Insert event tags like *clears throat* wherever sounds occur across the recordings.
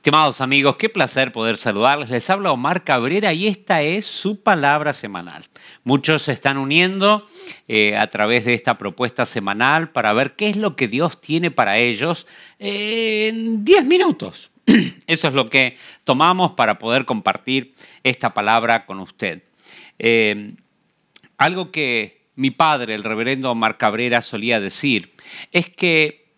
Estimados amigos, qué placer poder saludarles. Les habla Omar Cabrera y esta es su palabra semanal. Muchos se están uniendo eh, a través de esta propuesta semanal para ver qué es lo que Dios tiene para ellos en 10 minutos. *clears throat* Eso es lo que tomamos para poder compartir esta palabra con usted. Eh, algo que mi padre, el reverendo Omar Cabrera, solía decir es que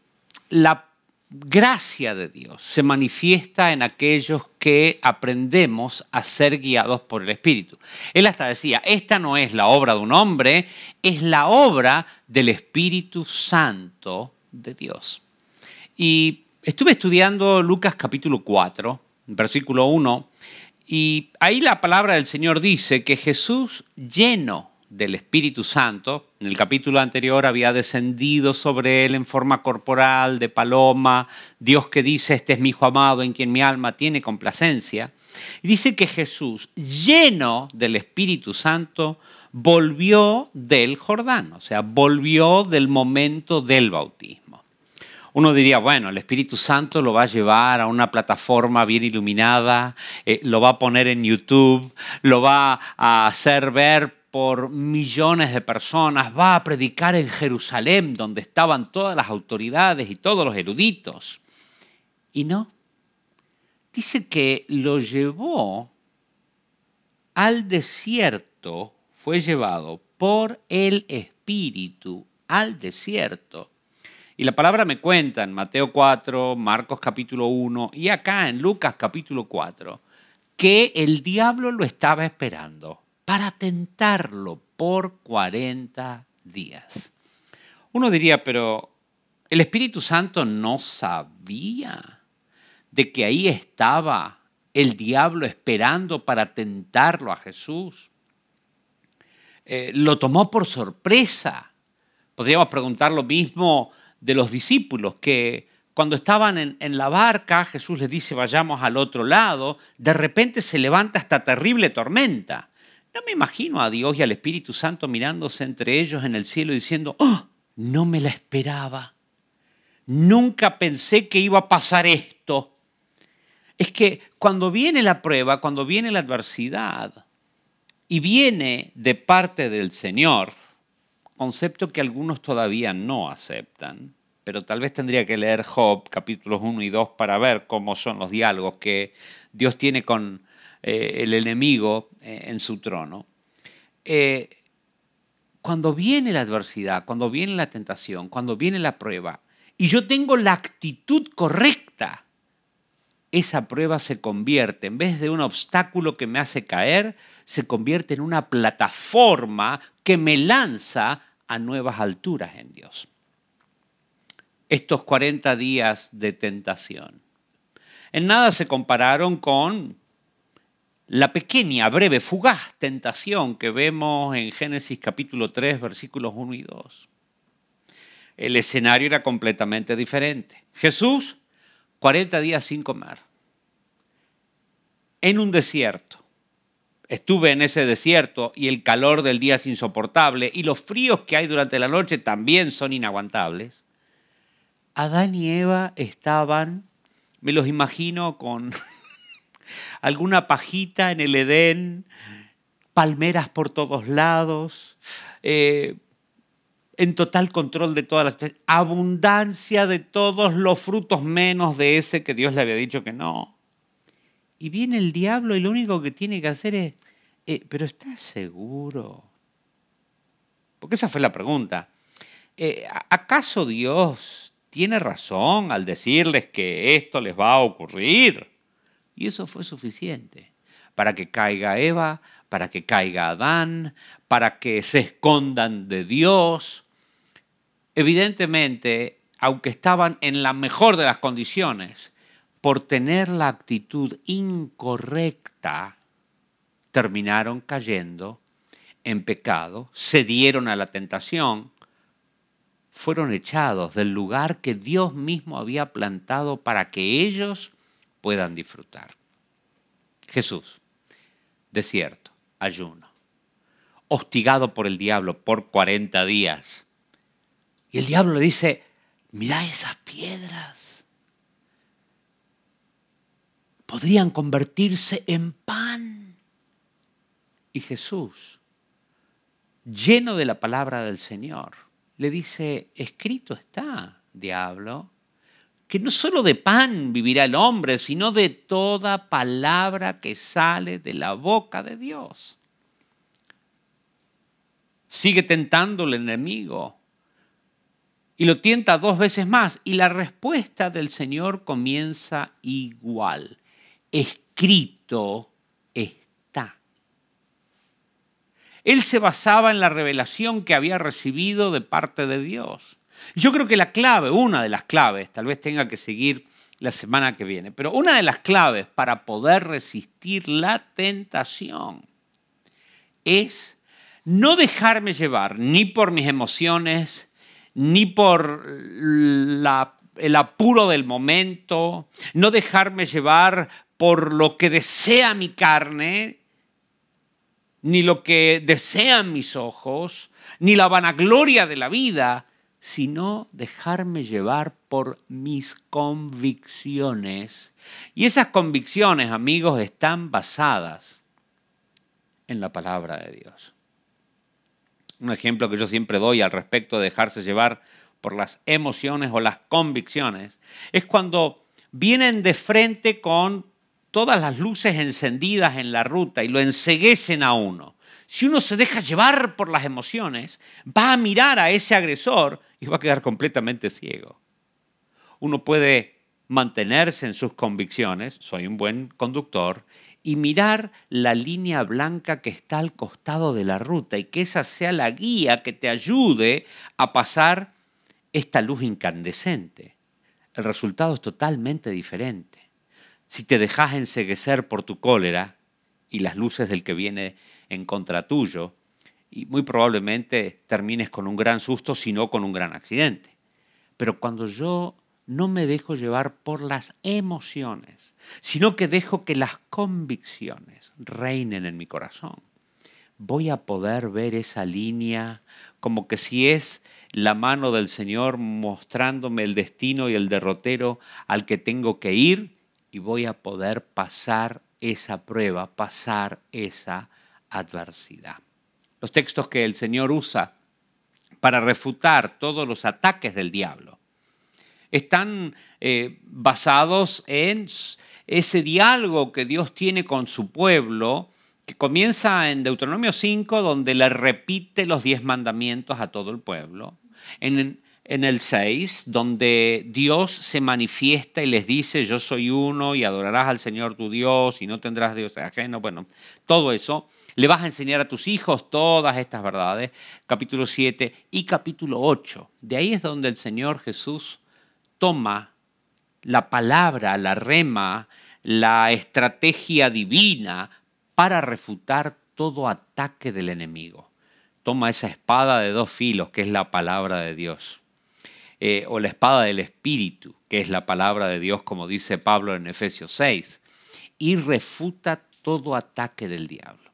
la gracia de Dios se manifiesta en aquellos que aprendemos a ser guiados por el Espíritu. Él hasta decía, esta no es la obra de un hombre, es la obra del Espíritu Santo de Dios. Y estuve estudiando Lucas capítulo 4, versículo 1, y ahí la palabra del Señor dice que Jesús lleno del Espíritu Santo, en el capítulo anterior había descendido sobre él en forma corporal de paloma, Dios que dice, este es mi hijo amado en quien mi alma tiene complacencia. Y dice que Jesús, lleno del Espíritu Santo, volvió del Jordán, o sea, volvió del momento del bautismo. Uno diría, bueno, el Espíritu Santo lo va a llevar a una plataforma bien iluminada, eh, lo va a poner en YouTube, lo va a hacer ver por millones de personas, va a predicar en Jerusalén, donde estaban todas las autoridades y todos los eruditos. Y no. Dice que lo llevó al desierto, fue llevado por el Espíritu al desierto. Y la palabra me cuenta en Mateo 4, Marcos capítulo 1 y acá en Lucas capítulo 4, que el diablo lo estaba esperando para tentarlo por 40 días. Uno diría, pero el Espíritu Santo no sabía de que ahí estaba el diablo esperando para tentarlo a Jesús. Eh, lo tomó por sorpresa. Podríamos preguntar lo mismo de los discípulos, que cuando estaban en, la barca, Jesús les dice, vayamos al otro lado, de repente se levanta esta terrible tormenta. No me imagino a Dios y al Espíritu Santo mirándose entre ellos en el cielo diciendo, oh, no me la esperaba. Nunca pensé que iba a pasar esto. Es que cuando viene la prueba, cuando viene la adversidad, y viene de parte del Señor, concepto que algunos todavía no aceptan, pero tal vez tendría que leer Job capítulos 1 y 2 para ver cómo son los diálogos que Dios tiene con eh, el enemigo eh, en su trono. Eh, cuando viene la adversidad, cuando viene la tentación, cuando viene la prueba, y yo tengo la actitud correcta, esa prueba se convierte, en vez de un obstáculo que me hace caer, se convierte en una plataforma que me lanza a nuevas alturas en Dios. Estos 40 días de tentación. En nada se compararon con la pequeña, breve, fugaz tentación que vemos en Génesis capítulo 3, versículos 1 y 2. El escenario era completamente diferente. Jesús, 40 días sin comer, en un desierto. Estuve en ese desierto y el calor del día es insoportable y los fríos que hay durante la noche también son inaguantables. Adán y Eva estaban, me los imagino con alguna pajita en el Edén, palmeras por todos lados, eh, en total control de todas las... abundancia de todos los frutos menos de ese que Dios le había dicho que no. Y viene el diablo y lo único que tiene que hacer es, eh, pero está seguro? Porque esa fue la pregunta. Eh, ¿Acaso Dios tiene razón al decirles que esto les va a ocurrir? Y eso fue suficiente para que caiga Eva, para que caiga Adán, para que se escondan de Dios. Evidentemente, aunque estaban en la mejor de las condiciones, por tener la actitud incorrecta, terminaron cayendo en pecado, cedieron a la tentación, fueron echados del lugar que Dios mismo había plantado para que ellos puedan disfrutar. Jesús, desierto, ayuno, hostigado por el diablo por 40 días. Y el diablo le dice, mirá esas piedras. Podrían convertirse en pan. Y Jesús, lleno de la palabra del Señor, le dice, escrito está, diablo, que no solo de pan vivirá el hombre, sino de toda palabra que sale de la boca de Dios. Sigue tentando el enemigo y lo tienta dos veces más y la respuesta del Señor comienza igual. Escrito está. Él se basaba en la revelación que había recibido de parte de Dios yo creo que la clave, una de las claves, tal vez tenga que seguir la semana que viene, pero una de las claves para poder resistir la tentación es no dejarme llevar ni por mis emociones, ni por el apuro del momento, no dejarme llevar por lo que desea mi carne, ni lo que desean mis ojos, ni la vanagloria de la vida, sino dejarme llevar por mis convicciones. Y esas convicciones, amigos, están basadas en la palabra de Dios. Un ejemplo que yo siempre doy al respecto de dejarse llevar por las emociones o las convicciones es cuando vienen de frente con todas las luces encendidas en la ruta y lo enseguecen a uno. Si uno se deja llevar por las emociones, va a mirar a ese agresor y va a quedar completamente ciego. Uno puede mantenerse en sus convicciones, soy un buen conductor, y mirar la línea blanca que está al costado de la ruta y que esa sea la guía que te ayude a pasar esta luz incandescente. El resultado es totalmente diferente. Si te dejas enseguecer por tu cólera y las luces del que viene en contra tuyo, y muy probablemente termines con un gran susto, si no con un gran accidente. Pero cuando yo no me dejo llevar por las emociones, sino que dejo que las convicciones reinen en mi corazón, voy a poder ver esa línea como que si es la mano del Señor mostrándome el destino y el derrotero al que tengo que ir y voy a poder pasar esa prueba, pasar esa adversidad los textos que el Señor usa para refutar todos los ataques del diablo, están eh, basados en ese diálogo que Dios tiene con su pueblo, que comienza en Deuteronomio 5, donde le repite los diez mandamientos a todo el pueblo. En, en el 6, donde Dios se manifiesta y les dice, yo soy uno y adorarás al Señor tu Dios y no tendrás Dios ajeno, bueno, todo eso. Le vas a enseñar a tus hijos todas estas verdades, capítulo 7 y capítulo 8. De ahí es donde el Señor Jesús toma la palabra, la rema, la estrategia divina para refutar todo ataque del enemigo. Toma esa espada de dos filos, que es la palabra de Dios, eh, o la espada del Espíritu, que es la palabra de Dios, como dice Pablo en Efesios 6, y refuta todo ataque del diablo.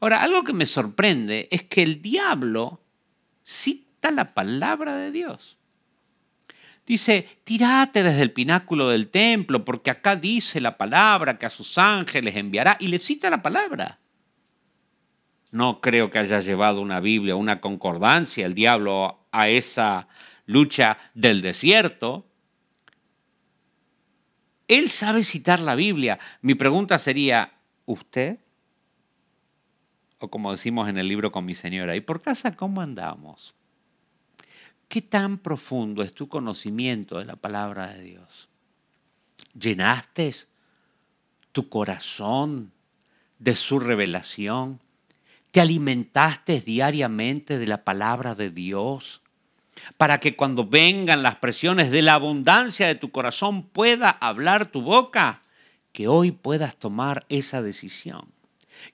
Ahora, algo que me sorprende es que el diablo cita la palabra de Dios. Dice, tirate desde el pináculo del templo, porque acá dice la palabra que a sus ángeles enviará, y le cita la palabra. No creo que haya llevado una Biblia, una concordancia el diablo a esa lucha del desierto. Él sabe citar la Biblia. Mi pregunta sería, ¿usted? o como decimos en el libro con mi señora, ¿y por casa cómo andamos? ¿Qué tan profundo es tu conocimiento de la palabra de Dios? ¿Llenaste tu corazón de su revelación? ¿Te alimentaste diariamente de la palabra de Dios? Para que cuando vengan las presiones de la abundancia de tu corazón pueda hablar tu boca, que hoy puedas tomar esa decisión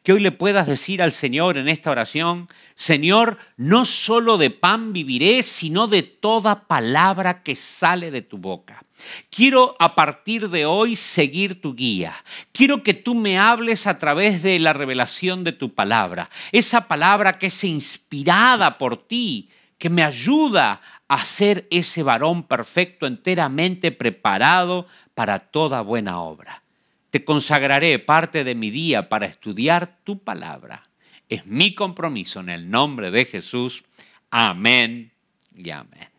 que hoy le puedas decir al Señor en esta oración, Señor, no solo de pan viviré, sino de toda palabra que sale de tu boca. Quiero a partir de hoy seguir tu guía. Quiero que tú me hables a través de la revelación de tu palabra. Esa palabra que es inspirada por ti, que me ayuda a ser ese varón perfecto, enteramente preparado para toda buena obra. Te consagraré parte de mi día para estudiar tu palabra. Es mi compromiso en el nombre de Jesús. Amén y amén.